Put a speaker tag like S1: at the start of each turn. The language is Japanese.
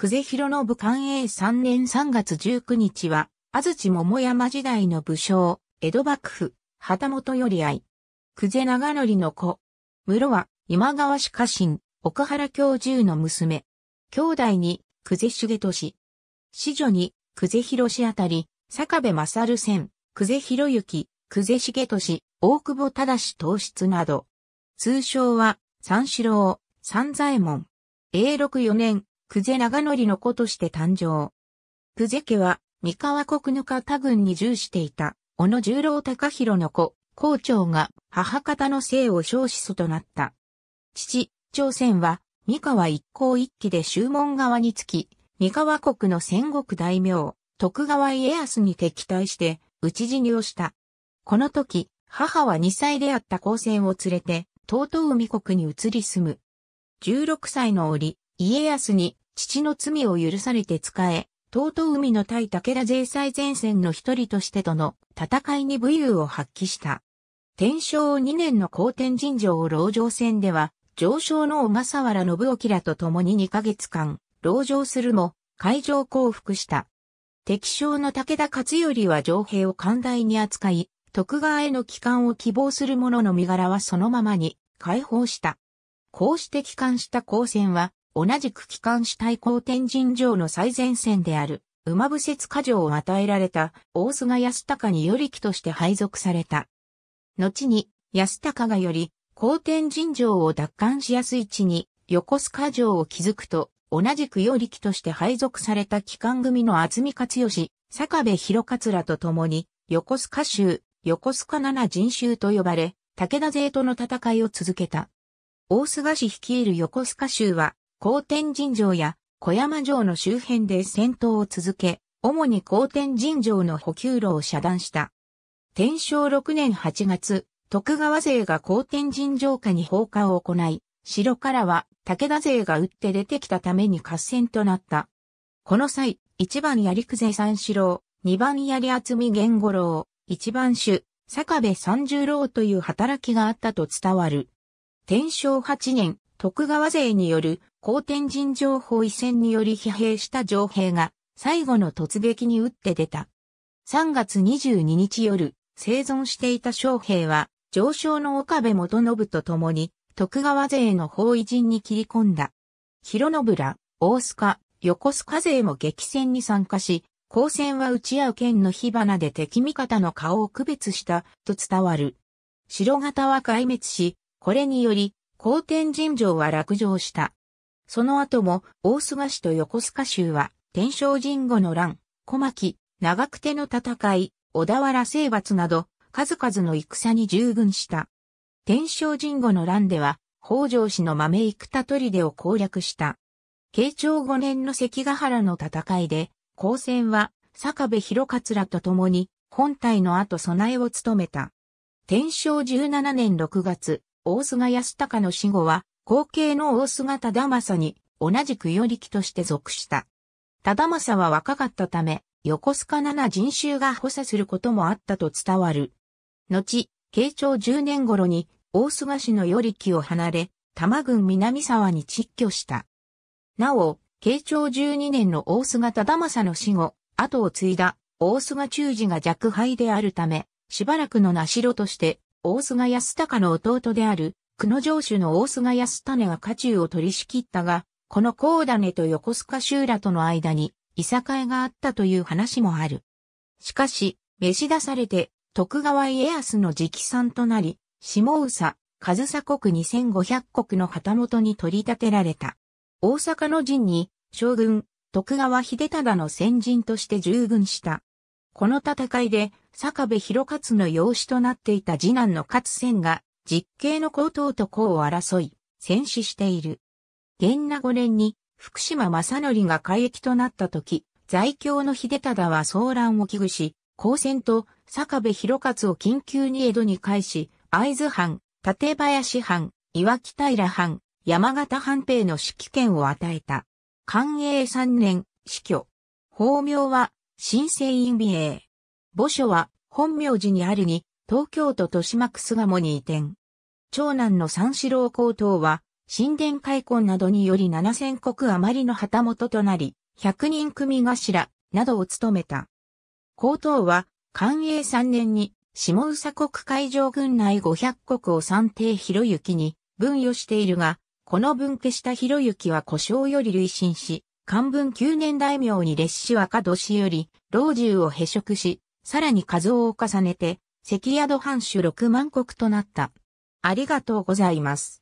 S1: 久世広信寛永3年3月19日は、安土桃山時代の武将、江戸幕府、旗本より愛。久世長則の子。室は、今川氏家臣、奥原教授の娘。兄弟に、久世重俊。子女に、久世広氏あたり、坂部勝戦、久世広之、久世重俊、大久保忠氏糖室など。通称は、三四郎、三左衛門。永禄4年、久世長則の子として誕生。久世家は、三河国ぬか他軍に従していた、小野十郎隆弘の子、校長が母方の姓を小子祖となった。父、朝鮮は、三河一向一揆で周門側につき、三河国の戦国大名、徳川家康に敵対して、討ち死にをした。この時、母は2歳であった高専を連れて、東東海国に移り住む。16歳の折、家康に父の罪を許されて使え、う海の対武田税裁前線の一人としてとの戦いに武勇を発揮した。天正2年の高天神城籠城戦では、上昇の小笠原信興らと共に2ヶ月間、籠城するも、海上降伏した。敵将の武田勝頼は城兵を寛大に扱い、徳川への帰還を希望する者の身柄はそのままに解放した。こうして帰還した光線は、同じく機関主い。抗天神城の最前線である、馬伏節下城を与えられた大菅安高により木として配属された。後に安高がより、高天神城を奪還しやすい地に横須賀城を築くと、同じくより木として配属された機関組の厚見勝義、坂部広桂と共に、横須賀州、横須賀七人州と呼ばれ、武田勢との戦いを続けた。大菅氏率いる横須賀州は、高天神城や小山城の周辺で戦闘を続け、主に高天神城の補給路を遮断した。天正6年8月、徳川勢が高天神城下に放火を行い、城からは武田勢が撃って出てきたために合戦となった。この際、一番槍久世三四郎、二番槍厚見源五郎、一番主、坂部三十郎という働きがあったと伝わる。天正8年、徳川勢による高天神情報移戦により疲弊した城兵が最後の突撃に打って出た。3月22日夜、生存していた将兵は、上昇の岡部元信と共に、徳川勢の包囲陣に切り込んだ。広信ら、大須賀、横須賀勢も激戦に参加し、交戦は打ち合う剣の火花で敵味方の顔を区別したと伝わる。城型は壊滅し、これにより後天神城は落城した。その後も、大須賀市と横須賀州は、天正神後の乱、小牧、長久手の戦い、小田原征伐など、数々の戦に従軍した。天正神後の乱では、北条氏の豆生田砦を攻略した。慶長5年の関ヶ原の戦いで、後戦は、坂部広桂と共に、本体の後備えを務めた。天正17年6月、大菅安隆の死後は、後継の大菅忠政に同じく与力として属した。忠政は若かったため、横須賀七人衆が補佐することもあったと伝わる。後、慶長10年頃に大菅氏の与力を離れ、多摩郡南沢に窒居した。なお、慶長12年の大菅忠政の死後、後を継いだ大菅忠治が弱敗であるため、しばらくの名代として大菅安隆の弟である、久野城主の大菅安種が家中を取り仕切ったが、この高種と横須賀修羅との間に、いさかいがあったという話もある。しかし、召し出されて、徳川家康の直参となり、下宇佐、上総国2500国の旗本に取り立てられた。大阪の陣に、将軍、徳川秀忠の先人として従軍した。この戦いで、坂部博勝の養子となっていた次男の勝仙が、実刑の高等と功を争い、戦死している。元那5年に、福島正則が海役となった時、在京の秀忠は騒乱を危惧し、高専と坂部博勝を緊急に江戸に返し、会津藩、立林藩、岩木平藩、山形藩兵の指揮権を与えた。寛永3年、死去。法名は、新生院美英。墓所は本名寺にありに、東京都豊島区巣鴨に移転。長男の三四郎高等は、神殿開墾などにより七千国余りの旗本となり、百人組頭などを務めた。高等は、寛永三年に、下宇佐国海上軍内五百国を三帝広行に分与しているが、この分家した広行は故障より累進し、漢文九年大名に列子若年より、老中をへ職し、さらに数を重ねて、関宿藩主6万国となった。ありがとうございます。